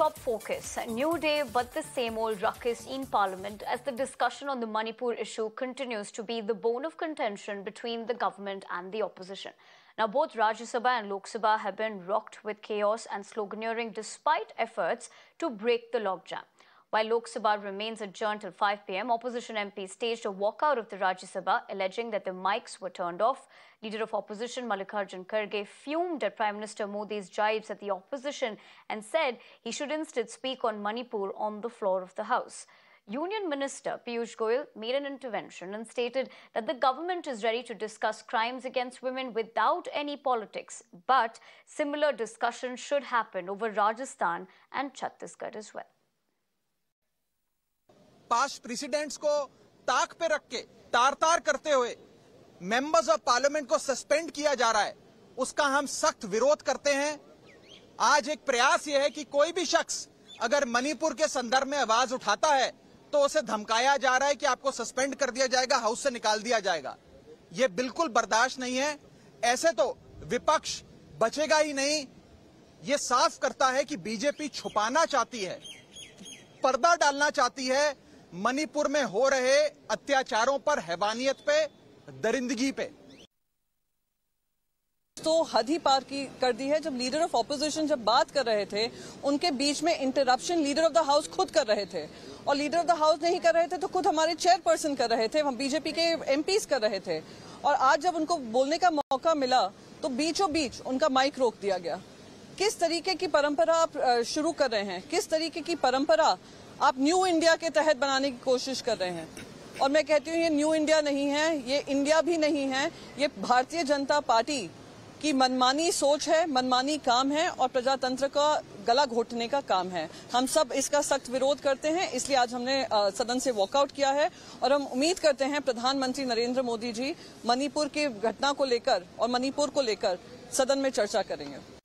Top focus, new day but the same old ruckus in Parliament as the discussion on the Manipur issue continues to be the bone of contention between the government and the opposition. Now, both Rajya Sabha and Lok Sabha have been rocked with chaos and sloganeering despite efforts to break the logjam. While Lok Sabha remains adjourned till 5 p.m., opposition MPs staged a walkout of the Rajya Sabha, alleging that the mics were turned off. Leader of opposition Malikarjun Karge fumed at Prime Minister Modi's jibes at the opposition and said he should instead speak on Manipur on the floor of the House. Union Minister Piyush Goyal made an intervention and stated that the government is ready to discuss crimes against women without any politics, but similar discussion should happen over Rajasthan and Chhattisgarh as well. Past presidents को ताक पे रख के तार तार करते हुए members of parliament को सस्पेंड किया जा रहा है उसका हम सख्त विरोध करते हैं आज एक प्रयास यह है कि कोई भी शख्स अगर मणिपुर के संदर्भ में आवाज उठाता है तो उसे धमकाया जा रहा है कि आपको सस्पेंड कर दिया जाएगा हाउस से निकाल दिया जाएगा यह बिल्कुल बर्दाश्त नहीं है ऐसे तो विपक्ष बचेगा ही नहीं ये साफ करता है कि बीजेपी छुपाना चाहती है पर्दा डालना चाहती है मणिपुर में हो रहे अत्याचारों पर हैवानियत पे दरिंदगी पे तो हद ही पार की कर दी है जब लीडर ऑफ ऑपोजिशन जब बात कर रहे थे उनके बीच में interruption leader of the house खुद कर रहे थे और लीडर ऑफ द हाउस नहीं कर रहे थे तो खुद हमारे चेयरपर्सन कर रहे थे हम बीजेपी के एम कर रहे थे और आज जब उनको बोलने का मौका मिला तो बीचों बीच उनका माइक रोक दिया गया किस तरीके की परंपरा आप शुरू कर रहे हैं किस तरीके की परंपरा आप न्यू इंडिया के तहत बनाने की कोशिश कर रहे हैं और मैं कहती हूँ ये न्यू इंडिया नहीं है ये इंडिया भी नहीं है ये भारतीय जनता पार्टी की मनमानी सोच है मनमानी काम है और प्रजातंत्र का गला घोटने का काम है हम सब इसका सख्त विरोध करते हैं इसलिए आज हमने सदन से वॉकआउट किया है और हम उम्मीद करते हैं प्रधानमंत्री नरेंद्र मोदी जी मणिपुर की घटना को लेकर और मणिपुर को लेकर सदन में चर्चा करेंगे